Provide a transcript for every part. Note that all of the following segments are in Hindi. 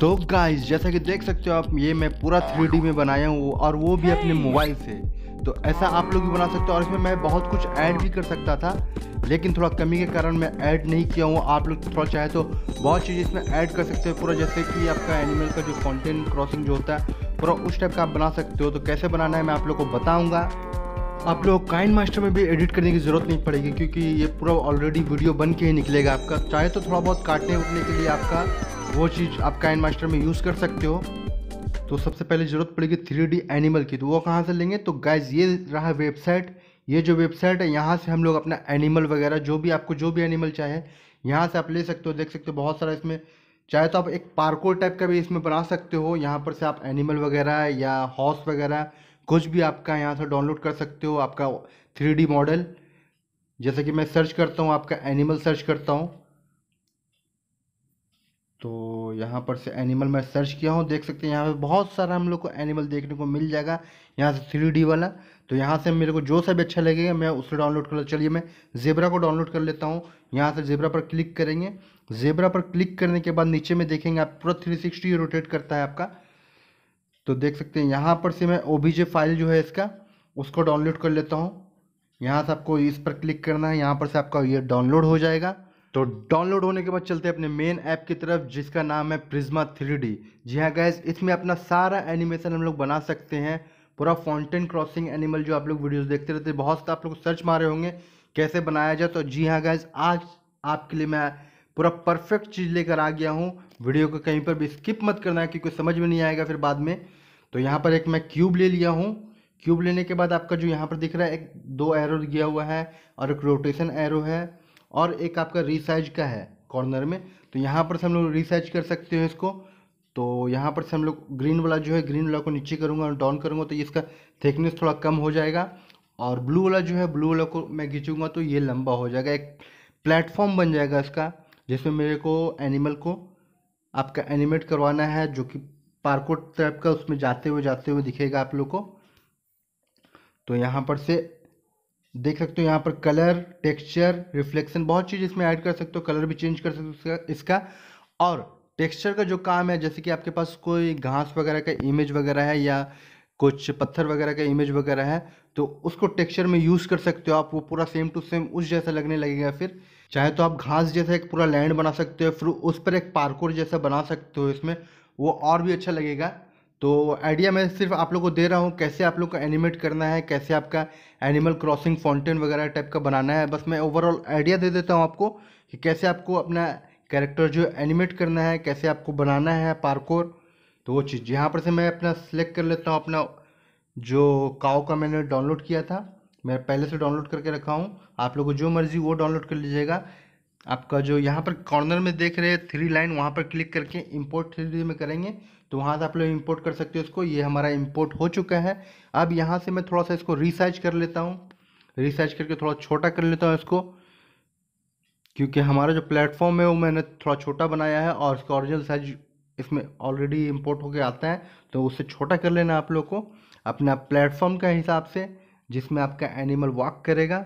तो गाइस जैसा कि देख सकते हो आप ये मैं पूरा थ्री में बनाया हूँ और वो भी अपने मोबाइल से तो ऐसा आप लोग भी बना सकते हो और इसमें मैं बहुत कुछ ऐड भी कर सकता था लेकिन थोड़ा कमी के कारण मैं ऐड नहीं किया हूँ आप लोग थोड़ा चाहे तो बहुत चीज़ इसमें ऐड कर सकते हो पूरा जैसे कि आपका एनिमल का जो कॉन्टेंट क्रॉसिंग जो होता है पूरा उस टाइप का आप बना सकते हो तो कैसे बनाना है मैं आप लोग को बताऊँगा आप लोग काइन मास्टर में भी एडिट करने की ज़रूरत नहीं पड़ेगी क्योंकि ये पूरा ऑलरेडी वीडियो बन के ही निकलेगा आपका चाहे तो थोड़ा बहुत काटने उठने के लिए आपका वो चीज़ आप काइन मास्टर में यूज़ कर सकते हो तो सबसे पहले ज़रूरत पड़ेगी थ्री डी एनिमल की तो वो कहाँ से लेंगे तो गाइज ये रहा वेबसाइट ये जो वेबसाइट है यहाँ से हम लोग अपना एनिमल वगैरह जो भी आपको जो भी एनिमल चाहे यहाँ से आप ले सकते हो देख सकते हो बहुत सारा इसमें चाहे तो आप एक पार्कोर टाइप का भी इसमें बना सकते हो यहाँ पर से आप एनिमल वगैरह या हॉर्स वगैरह कुछ भी आपका यहाँ से डाउनलोड कर सकते हो आपका थ्री मॉडल जैसे कि मैं सर्च करता हूँ आपका एनिमल सर्च करता हूँ तो यहाँ पर से एनिमल मैं सर्च किया हूँ देख सकते हैं यहाँ पे बहुत सारा हम लोग को एनिमल देखने को मिल जाएगा यहाँ से थ्री डी वाला तो यहाँ से मेरे को जो सा भी अच्छा लगेगा मैं उसे डाउनलोड कर चलिए मैं जेबरा को डाउनलोड कर लेता हूँ यहाँ से जेबरा पर क्लिक करेंगे जेबरा पर क्लिक करने के बाद नीचे में देखेंगे आप पूरा थ्री सिक्सटी रोटेट करता है आपका तो देख सकते हैं यहाँ पर से मैं ओ फाइल जो है इसका उसको डाउनलोड कर लेता हूँ यहाँ से आपको इस पर क्लिक करना है यहाँ पर से आपका ये डाउनलोड हो जाएगा तो डाउनलोड होने के बाद चलते हैं अपने मेन ऐप की तरफ जिसका नाम है प्रिज्मा थ्री जी हाँ गैस इसमें अपना सारा एनिमेशन हम लोग बना सकते हैं पूरा फाउंटेन क्रॉसिंग एनिमल जो आप लोग वीडियोस देखते रहते हैं बहुत से आप लोग सर्च मारे होंगे कैसे बनाया जाए तो जी हाँ गैस आज आपके लिए मैं पूरा परफेक्ट चीज़ लेकर आ गया हूँ वीडियो को कहीं पर भी स्किप मत करना है क्योंकि समझ में नहीं आएगा फिर बाद में तो यहाँ पर एक मैं क्यूब ले लिया हूँ क्यूब लेने के बाद आपका जो यहाँ पर दिख रहा है एक दो एरो गया हुआ है और एक रोटेशन एरो है और एक आपका रिसाइज का है कॉर्नर में तो यहाँ पर से हम लोग रिसाइज कर सकते हो इसको तो यहाँ पर से हम लोग ग्रीन वाला जो है ग्रीन वाला को नीचे करूँगा और डाउन करूँगा तो ये इसका थिकनेस थोड़ा कम हो जाएगा और ब्लू वाला जो है ब्लू वाला को मैं खींचूँगा तो ये लंबा हो जाएगा एक प्लेटफॉर्म बन जाएगा इसका जिसमें मेरे को एनिमल को आपका एनिमेट करवाना है जो कि पार्कोट टाइप का उसमें जाते हुए जाते हुए दिखेगा आप लोग को तो यहाँ पर से देख सकते हो यहाँ पर कलर टेक्सचर रिफ्लेक्शन बहुत चीज़ इसमें ऐड कर सकते हो कलर भी चेंज कर सकते हो इसका और टेक्सचर का जो काम है जैसे कि आपके पास कोई घास वगैरह का इमेज वगैरह है या कुछ पत्थर वगैरह का इमेज वगैरह है तो उसको टेक्सचर में यूज़ कर सकते हो आप वो पूरा सेम टू सेम उस जैसा लगने लगेगा फिर चाहे तो आप घास जैसा एक पूरा लैंड बना सकते हो फिर उस पर एक पार्कोर जैसा बना सकते हो इसमें वो और भी अच्छा लगेगा तो आइडिया मैं सिर्फ आप लोग को दे रहा हूँ कैसे आप लोग को एनिमेट करना है कैसे आपका एनिमल क्रॉसिंग फाउंटेन वगैरह टाइप का बनाना है बस मैं ओवरऑल आइडिया दे देता हूँ आपको कि कैसे आपको अपना कैरेक्टर जो एनिमेट करना है कैसे आपको बनाना है पार्कोर तो वो चीज़ यहाँ पर से मैं अपना सेलेक्ट कर लेता हूँ अपना जो काओ का मैंने डाउनलोड किया था मैं पहले से डाउनलोड करके रखा हूँ आप लोग को जो मर्ज़ी वो डाउनलोड कर लीजिएगा आपका जो यहाँ पर कॉर्नर में देख रहे थ्री लाइन वहाँ पर क्लिक करके इम्पोर्ट थ्री में करेंगे तो वहाँ से आप लोग इम्पोर्ट कर सकते हो इसको ये हमारा इम्पोर्ट हो चुका है अब यहाँ से मैं थोड़ा सा इसको रिसाइज कर लेता हूँ रिसाइज करके थोड़ा छोटा कर लेता हूँ इसको क्योंकि हमारा जो प्लेटफॉर्म है वो मैंने थोड़ा छोटा बनाया है और इसका ऑरिजिनल साइज इसमें ऑलरेडी इम्पोर्ट होके आता है तो उससे छोटा कर लेना आप लोग को अपना प्लेटफॉर्म के हिसाब से जिसमें आपका एनिमल वॉक करेगा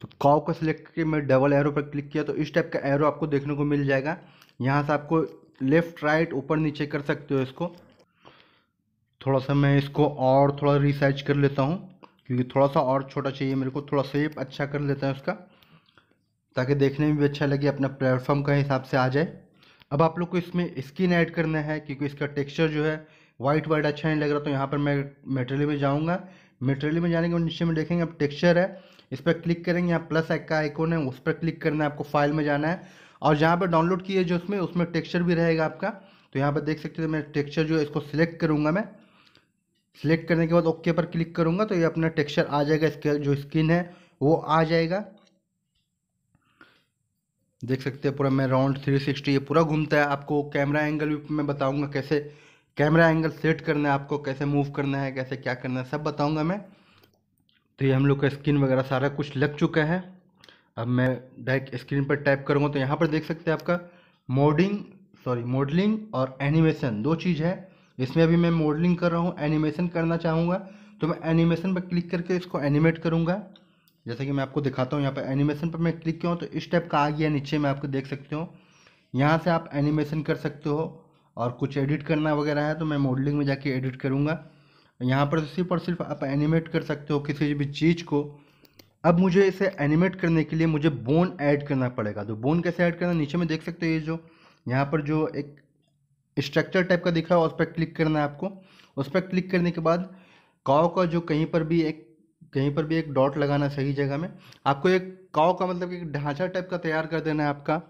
तो काव को सिलेक्ट करके मैं डबल एरो पर क्लिक किया तो इस टाइप का एरो आपको देखने को मिल जाएगा यहाँ से आपको लेफ़्ट राइट ऊपर नीचे कर सकते हो इसको थोड़ा सा मैं इसको और थोड़ा रिसाइज कर लेता हूँ क्योंकि थोड़ा सा और छोटा चाहिए मेरे को थोड़ा सेप अच्छा कर लेता है उसका ताकि देखने में भी अच्छा लगे अपना प्लेटफॉर्म का हिसाब से आ जाए अब आप लोग को इसमें स्किन ऐड करना है क्योंकि इसका टेक्सचर जो है वाइट वाइट अच्छा नहीं लग रहा तो यहाँ पर मैं मेटेरियल में जाऊँगा मेटेरियल में जाने के बाद नीचे में देखेंगे अब टेक्स्चर है इस पर क्लिक करेंगे यहाँ प्लस एक का आइकॉन है उस पर क्लिक करना है आपको फाइल में जाना है और जहाँ पर डाउनलोड किए जो उसमें उसमें टेक्स्चर भी रहेगा आपका तो यहाँ पर देख सकते हो मैं टेक्स्चर जो है इसको सिलेक्ट करूँगा मैं सिलेक्ट करने के बाद ओके पर क्लिक करूँगा तो ये अपना टेक्स्चर आ जाएगा इसका जो स्किन है वो आ जाएगा देख सकते हैं पूरा मैं राउंड थ्री सिक्सटी ये पूरा घूमता है आपको कैमरा एंगल भी मैं बताऊँगा कैसे कैमरा एंगल सेट करना है आपको कैसे मूव करना है कैसे क्या करना है सब बताऊँगा मैं तो ये हम लोग का स्किन वगैरह सारा कुछ लग चुका है अब मैं डायरेक्ट स्क्रीन पर टाइप करूँगा तो यहाँ पर देख सकते हैं आपका मोडिंग सॉरी मॉडलिंग और एनिमेशन दो चीज़ है इसमें अभी मैं मॉडलिंग कर रहा हूँ एनिमेशन करना चाहूँगा तो मैं एनिमेशन पर क्लिक करके इसको एनिमेट करूँगा जैसे कि मैं आपको दिखाता हूँ यहाँ पर एनिमेशन पर मैं क्लिक किया हूँ तो इस टाइप का आ गया नीचे मैं आपको देख सकते हो यहाँ से आप एनिमेशन कर सकते हो और कुछ एडिट करना वगैरह है तो मैं मॉडलिंग में जाके एडिट करूँगा यहाँ पर सिर्फ और सिर्फ आप एनिमेट कर सकते हो किसी भी चीज़ को अब मुझे इसे एनिमेट करने के लिए मुझे बोन ऐड करना पड़ेगा तो बोन कैसे ऐड करना नीचे में देख सकते हो ये जो यहाँ पर जो एक स्ट्रक्चर टाइप का दिख रहा है उस पर क्लिक करना है आपको उस पर क्लिक करने के बाद काव का जो कहीं पर भी एक कहीं पर भी एक डॉट लगाना सही जगह में आपको एक काव का मतलब एक ढांचा टाइप का तैयार कर देना है आपका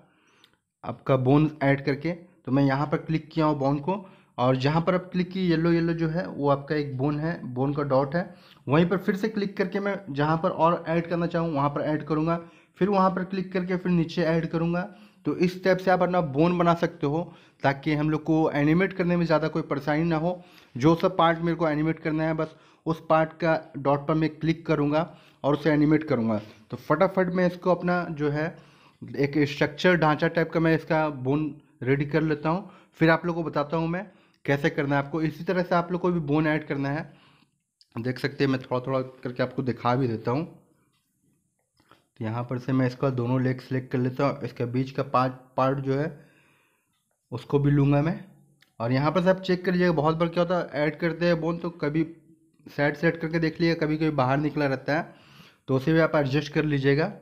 आपका बोन ऐड करके तो मैं यहाँ पर क्लिक किया हूँ बोन को और जहाँ पर आप क्लिक की येलो येलो जो है वो आपका एक बोन है बोन का डॉट है वहीं पर फिर से क्लिक करके मैं जहाँ पर और ऐड करना चाहूँ वहाँ पर ऐड करूँगा फिर वहाँ पर क्लिक करके फिर नीचे ऐड करूँगा तो इस टाइप से आप अपना बोन बना सकते हो ताकि हम लोग को एनिमेट करने में ज़्यादा कोई परेशानी ना हो जो सब पार्ट मेरे को एनिमेट करना है बस उस पार्ट का डॉट पर मैं क्लिक करूँगा और उसे एनिमेट करूँगा तो फटाफट मैं इसको अपना जो है एक स्ट्रक्चर ढांचा टाइप का मैं इसका बोन रेडी कर लेता हूँ फिर आप लोग को बताता हूँ मैं कैसे करना है आपको इसी तरह से आप लोग को भी बोन ऐड करना है देख सकते हैं मैं थोड़ा थोड़ा करके आपको दिखा भी देता हूँ तो यहाँ पर से मैं इसका दोनों लेग सेलेक्ट कर लेता हूँ इसके बीच का पार्ट पार्ट जो है उसको भी लूँगा मैं और यहाँ पर से आप चेक कर लीजिएगा बहुत बार क्या होता है ऐड करते हैं बोन तो कभी साइड सेट करके देख लीजिएगा कभी कभी बाहर निकला रहता है तो उसे भी आप एडजस्ट कर लीजिएगा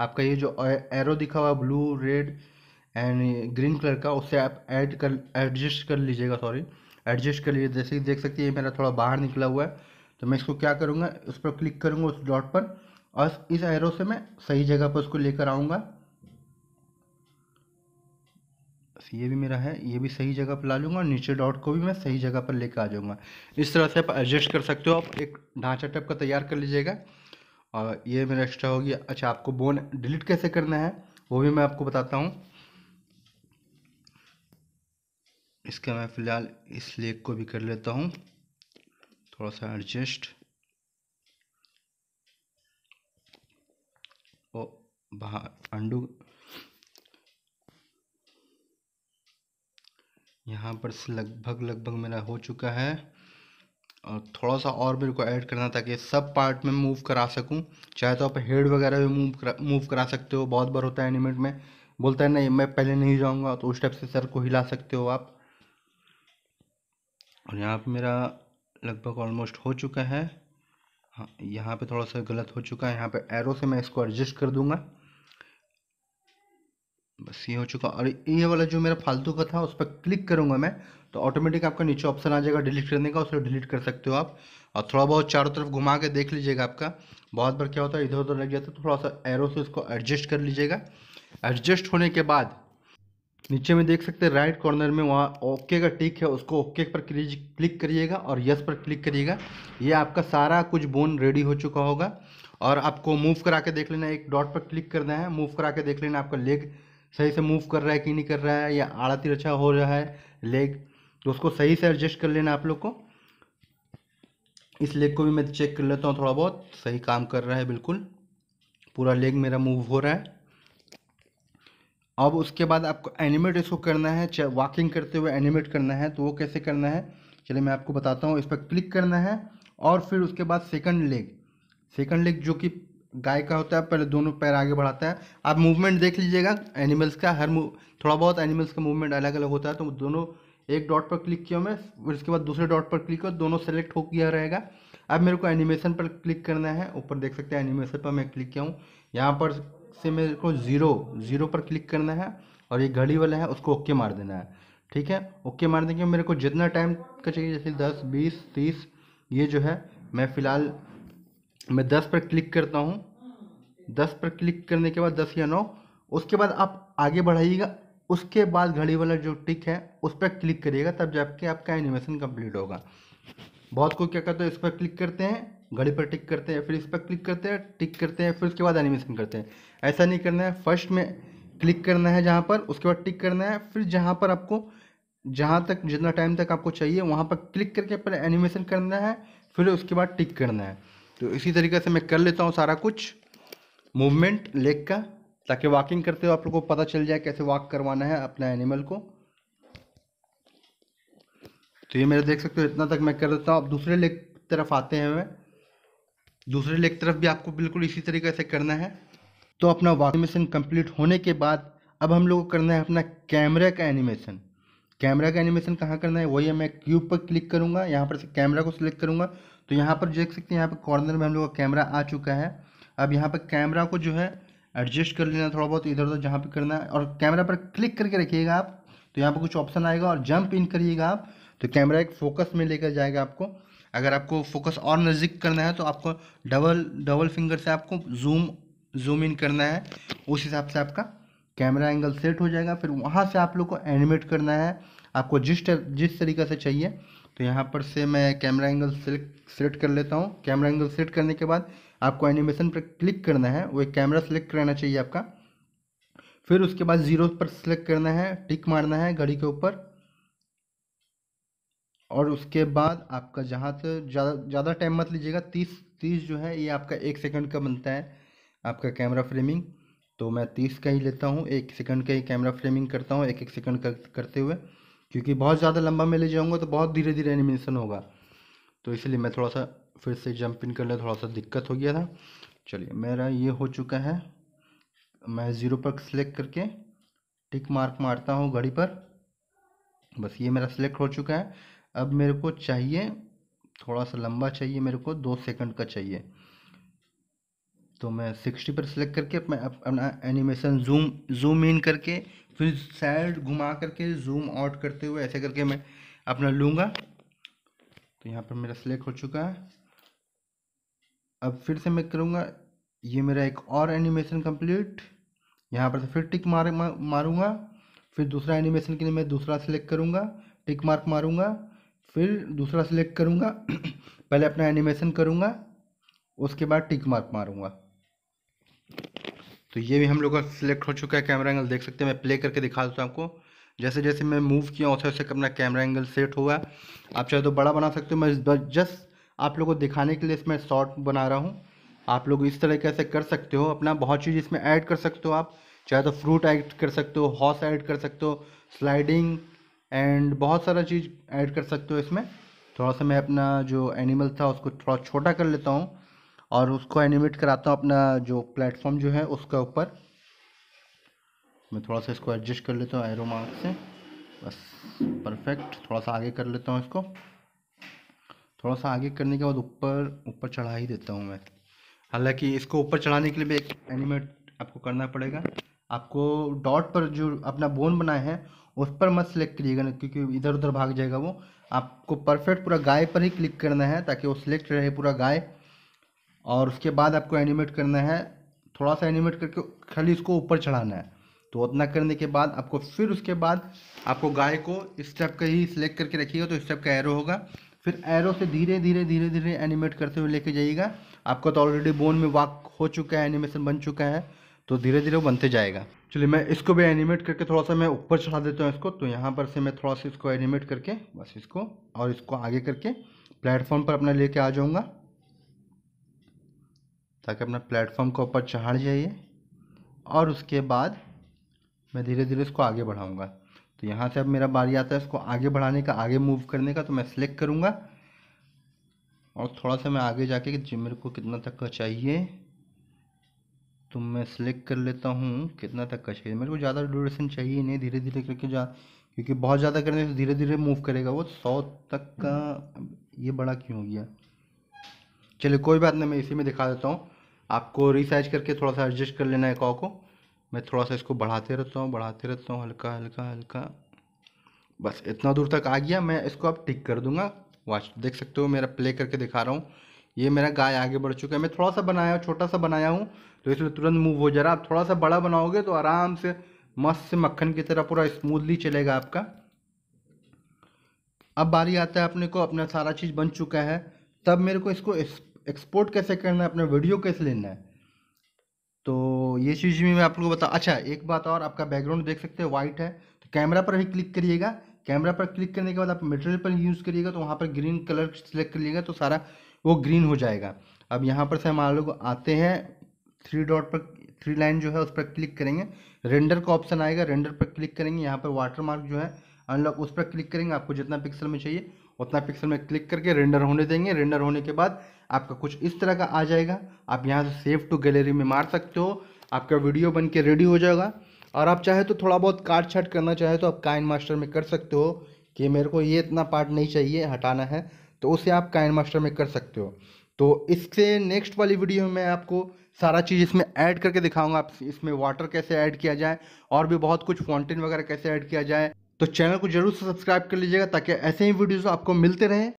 आपका ये जो एरो दिखा हुआ blue red and green colour का उससे आप ऐड कर एडजस्ट कर लीजिएगा सॉरी एडजस्ट कर लीजिए जैसे देख सकते हैं मेरा थोड़ा बाहर निकला हुआ है तो मैं इसको क्या करूँगा उस पर क्लिक करूँगा उस डॉट पर और इस एरो से मैं सही जगह पर उसको लेकर आऊँगा ये भी मेरा है ये भी सही जगह पर ला लूँगा और नीचे डॉट को भी मैं सही जगह पर लेकर आ जाऊँगा इस तरह से आप एडजस्ट कर सकते हो आप एक ढांचा टाइप का तैयार कर लीजिएगा और ये मेरा एक्स्ट्रा हो गया अच्छा आपको बोन डिलीट कैसे करना है वो भी मैं आपको बताता हूँ इसका मैं फ़िलहाल इस लेग को भी कर लेता हूँ थोड़ा सा एडजस्ट ओ बाहर अंडू यहाँ पर से लगभग लगभग मेरा हो चुका है और थोड़ा सा और मेरे को ऐड करना ताकि सब पार्ट में मूव करा सकूं चाहे तो आप हेड वगैरह भी मूव करा मूव करा सकते हो बहुत बार होता है एनिमेट में बोलता है नहीं मैं पहले नहीं जाऊंगा तो उस टाइप से सर को हिला सकते हो आप और यहाँ पे मेरा लगभग ऑलमोस्ट हो चुका है हाँ यहाँ पर थोड़ा सा गलत हो चुका है यहाँ पे एरो से मैं इसको एडजस्ट कर दूंगा बस ये हो चुका और ये वाला जो मेरा फालतू का था उस पर क्लिक करूँगा मैं तो ऑटोमेटिक आपका नीचे ऑप्शन आ जाएगा डिलीट करने का उसे डिलीट कर सकते हो आप और थोड़ा बहुत चारों तरफ घुमा के देख लीजिएगा आपका बहुत बार क्या होता है इधर उधर लग जाता है तो थोड़ा सा एरो से उसको एडजस्ट कर लीजिएगा एडजस्ट होने के बाद नीचे में देख सकते हैं राइट कॉर्नर में वहाँ ओके का टिक है उसको ओके पर क्लिक करिएगा और यस पर क्लिक करिएगा ये आपका सारा कुछ बोन रेडी हो चुका होगा और आपको मूव करा के देख लेना एक डॉट पर क्लिक करना है मूव करा के देख लेना आपका लेग सही से मूव कर रहा है कि नहीं कर रहा है या आड़ा तिरछा हो रहा है लेग तो उसको सही से एडजस्ट कर लेना आप लोग को इस लेग को भी मैं चेक कर लेता हूँ थोड़ा बहुत सही काम कर रहा है बिल्कुल पूरा लेग मेरा मूव हो रहा है अब उसके बाद आपको एनिमेट इसको करना है वॉकिंग करते हुए एनिमेट करना है तो वो कैसे करना है चलिए मैं आपको बताता हूँ इस पर क्लिक करना है और फिर उसके बाद सेकंड लेग सेकंड लेग जो कि गाय का होता है पहले दोनों पैर आगे बढ़ाता है आप मूवमेंट देख लीजिएगा एनिमल्स का हर थोड़ा बहुत एनिमल्स का मूवमेंट अलग अलग होता है तो दोनों एक डॉट पर क्लिक किया मैं फिर उसके बाद दूसरे डॉट पर क्लिक किया दोनों सेलेक्ट हो गया रहेगा अब मेरे को एनिमेशन पर क्लिक करना है ऊपर देख सकते हैं एनिमेशन पर मैं क्लिक किया हूँ यहाँ पर से मेरे को ज़ीरो ज़ीरो पर क्लिक करना है और ये घड़ी वाला है उसको ओके मार देना है ठीक है ओके मार देंगे मेरे को जितना टाइम का चाहिए जैसे दस बीस तीस ये जो है मैं फ़िलहाल मैं दस पर क्लिक करता हूँ दस पर क्लिक करने के बाद दस या नौ उसके बाद आप आगे बढ़ाइएगा उसके बाद घड़ी वाला जो टिक है उस पर क्लिक करिएगा तब जाके आपका एनिमेशन कंप्लीट होगा बहुत को क्या कहते हैं इस पर क्लिक करते हैं घड़ी पर टिक करते हैं फिर इस पर क्लिक करते हैं टिक करते हैं फिर उसके बाद एनिमेशन करते हैं ऐसा नहीं करना है फर्स्ट में क्लिक करना है जहाँ पर उसके बाद टिक करना है फिर जहाँ पर आपको जहाँ तक जितना टाइम तक आपको चाहिए वहाँ पर क्लिक करके पहले एनिमेशन करना है फिर उसके बाद टिक करना है तो इसी तरीके से मैं कर लेता हूँ सारा कुछ मूवमेंट लेग का ताकि वॉकिंग करते हुए आप लोगों को पता चल जाए कैसे वॉक करवाना है अपना एनिमल को तो ये मेरे देख सकते हो इतना तक मैं कर लेता हूँ अब दूसरे लेग तरफ आते हैं मैं दूसरे लेग तरफ भी आपको बिल्कुल इसी तरीके से करना है तो अपना वाक एनिमेशन कंप्लीट होने के बाद अब हम लोग को करना है अपना कैमरा का एनिमेशन कैमरा का एनिमेशन कहाँ करना है वही है मैं क्यूब पर क्लिक करूँगा यहाँ पर से कैमरा को सिलेक्ट करूँगा तो यहाँ पर देख सकते हैं यहाँ पर कॉर्नर में हम लोग का कैमरा आ चुका है अब यहाँ पर कैमरा को जो है एडजस्ट कर लेना थोड़ा बहुत इधर उधर जहाँ पर करना है और कैमरा पर क्लिक करके रखिएगा आप तो यहाँ पर कुछ ऑप्शन आएगा और जंप इन करिएगा आप तो कैमरा एक फोकस में लेकर जाएगा आपको अगर आपको फोकस और नज़दीक करना है तो आपको डबल डबल फिंगर से आपको जूम जूम इन करना है उस हिसाब से आपका कैमरा एंगल सेट हो जाएगा फिर वहाँ से आप लोग को एनिमेट करना है आपको जिस तर, जिस तरीका से चाहिए तो यहाँ पर से मैं कैमरा एंगल सेलेक्ट सेलेक्ट कर लेता हूँ कैमरा एंगल सेट करने के बाद आपको एनिमेशन पर क्लिक करना है वो एक कैमरा सेलेक्ट करना चाहिए आपका फिर उसके बाद ज़ीरो पर सेलेक्ट करना है टिक मारना है घड़ी के ऊपर और उसके बाद आपका जहाँ से ज़्यादा ज़्यादा टाइम मत लीजिएगा तीस तीस जो है ये आपका एक सेकंड का बनता है आपका कैमरा फ्रेमिंग तो मैं तीस का ही लेता हूँ एक सेकंड का ही कैमरा फ्रेमिंग करता हूँ एक एक सेकंड कर, करते हुए क्योंकि बहुत ज़्यादा लंबा में ले जाऊँगा तो बहुत धीरे धीरे एनिमेशन होगा तो इसलिए मैं थोड़ा सा फिर से जंप इन करने थोड़ा सा दिक्कत हो गया था चलिए मेरा ये हो चुका है मैं ज़ीरो पर सिलेक्ट करके टिक मार्क मारता हूँ घड़ी पर बस ये मेरा सिलेक्ट हो चुका है अब मेरे को चाहिए थोड़ा सा लंबा चाहिए मेरे को दो सेकंड का चाहिए तो मैं सिक्सटी पर सेलेक्ट करके मैं अपना एनिमेशन जूम जूम इन करके फिर साइड घुमा करके जूम आउट करते हुए ऐसे करके मैं अपना लूँगा तो यहाँ पर मेरा सेलेक्ट हो चुका है अब फिर से मैं करूँगा ये मेरा एक और एनिमेशन कंप्लीट यहाँ पर से तो फिर टिक मार मारूँगा फिर दूसरा एनिमेशन के लिए मैं दूसरा सेलेक्ट करूँगा टिक मार्क मारूँगा फिर दूसरा सिलेक्ट करूँगा पहले अपना एनिमेशन करूँगा उसके बाद टिक मार्क मारूँगा तो ये भी हम लोग का सिलेक्ट हो चुका है कैमरा एंगल देख सकते हैं मैं प्ले करके दिखा देता हूँ आपको जैसे जैसे मैं मूव किया वैसे वैसे अपना कैमरा एंगल सेट हुआ आप चाहे तो बड़ा बना सकते हो मैं जस्ट आप लोगों को दिखाने के लिए इसमें शॉर्ट बना रहा हूँ आप लोग इस तरह कैसे कर सकते हो अपना बहुत चीज़ इसमें ऐड कर सकते हो आप चाहे तो फ्रूट ऐड कर सकते हो हॉर्स ऐड कर सकते हो स्लाइडिंग एंड बहुत सारा चीज़ ऐड कर सकते हो इसमें थोड़ा सा मैं अपना जो एनिमल था उसको थोड़ा छोटा कर लेता हूँ और उसको एनिमेट कराता हूँ अपना जो प्लेटफॉर्म जो है उसके ऊपर मैं थोड़ा सा इसको एडजस्ट कर लेता हूँ एरो मार्क से बस परफेक्ट थोड़ा सा आगे कर लेता हूँ इसको थोड़ा सा आगे करने के बाद ऊपर ऊपर चढ़ा ही देता हूँ मैं हालांकि इसको ऊपर चढ़ाने के लिए भी एक एनिमेट आपको करना पड़ेगा आपको डॉट पर जो अपना बोन बनाए हैं उस पर मत सेलेक्ट करिएगा ना क्योंकि इधर उधर भाग जाएगा वो आपको परफेक्ट पूरा गाय पर ही क्लिक करना है ताकि वो सिलेक्ट रहे पूरा गाय और उसके बाद आपको एनिमेट करना है थोड़ा सा एनिमेट करके खाली इसको ऊपर चढ़ाना है तो उतना करने के बाद आपको फिर उसके बाद आपको गाय को इस टाइप का ही सिलेक्ट करके रखिएगा तो इस टाइप का एरो होगा फिर एरो से धीरे धीरे धीरे धीरे एनिमेट करते हुए लेके जाइएगा आपका तो ऑलरेडी बोन में वॉक हो चुका है एनिमेशन बन चुका है तो धीरे धीरे वो बनते जाएगा चलिए मैं इसको भी एनिमेट करके थोड़ा सा मैं ऊपर चढ़ा देता हूँ इसको तो यहाँ पर से मैं थोड़ा सा इसको एनिमेट करके बस इसको और इसको आगे करके प्लेटफॉर्म पर अपना लेके आ जाऊँगा ताकि अपना प्लेटफॉर्म को ऊपर चढ़ जाइए और उसके बाद मैं धीरे धीरे इसको आगे बढ़ाऊँगा तो यहाँ से अब मेरा बारी आता है इसको आगे बढ़ाने का आगे मूव करने का तो मैं सिलेक्ट करूँगा और थोड़ा सा मैं आगे जाके मेरे को कितना तक का चाहिए तो मैं सिलेक्ट कर लेता हूँ कितना तक का चाहिए मेरे को ज़्यादा ड्यूरेशन चाहिए नहीं धीरे धीरे करके जा क्योंकि बहुत ज़्यादा करने से धीरे धीरे मूव करेगा वो सौ तक का ये बड़ा क्यों हो गया चलिए कोई बात नहीं मैं इसी में दिखा देता हूँ आपको रिसाइज करके थोड़ा सा एडजस्ट कर लेना है कॉ को मैं थोड़ा सा इसको बढ़ाते रहता हूँ बढ़ाते रहता हूँ हल्का हल्का हल्का बस इतना दूर तक आ गया मैं इसको अब टिक कर दूंगा वाच देख सकते हो मेरा प्ले करके दिखा रहा हूँ ये मेरा गाय आगे बढ़ चुका है मैं थोड़ा सा बनाया हूँ छोटा सा बनाया हूँ तो इसलिए तुरंत मूव हो जा रहा आप थोड़ा सा बड़ा बनाओगे तो आराम से मस्त से मक्खन की तरह पूरा स्मूथली चलेगा आपका अब बारी आता है अपने को अपना सारा चीज़ बन चुका है तब मेरे को इसको एक्सपोर्ट कैसे करना है अपना वीडियो कैसे लेना है तो ये चीज़ भी मैं आप लोगों को बता अच्छा एक बात और आपका बैकग्राउंड देख सकते हैं वाइट है तो कैमरा पर भी क्लिक करिएगा कैमरा पर क्लिक करने के बाद आप मटेरियल पर यूज़ करिएगा तो वहाँ पर ग्रीन कलर सेलेक्ट करिएगा तो सारा वो ग्रीन हो जाएगा अब यहाँ पर से हम लोग आते हैं थ्री डॉट पर थ्री लाइन जो है उस पर क्लिक करेंगे रेंडर का ऑप्शन आएगा रेंडर पर क्लिक करेंगे यहाँ पर वाटर मार्क जो है अनलॉक उस पर क्लिक करेंगे आपको जितना पिक्सल में चाहिए उतना पिक्सल में क्लिक करके रेंडर होने देंगे रेंडर होने के बाद आपका कुछ इस तरह का आ जाएगा आप यहाँ से सेव टू गैलरी में मार सकते हो आपका वीडियो बन के रेडी हो जाएगा और आप चाहे तो थोड़ा बहुत काट छाट करना चाहे तो आप काइन मास्टर में कर सकते हो कि मेरे को ये इतना पार्ट नहीं चाहिए हटाना है तो उसे आप काइन मास्टर में कर सकते हो तो इससे नेक्स्ट वाली वीडियो में आपको सारा चीज़ इसमें ऐड करके दिखाऊंगा आप इसमें वाटर कैसे ऐड किया जाए और भी बहुत कुछ फाउंटेन वगैरह कैसे ऐड किया जाए तो चैनल को जरूर सब्सक्राइब कर लीजिएगा ताकि ऐसे ही वीडियोज़ आपको मिलते रहें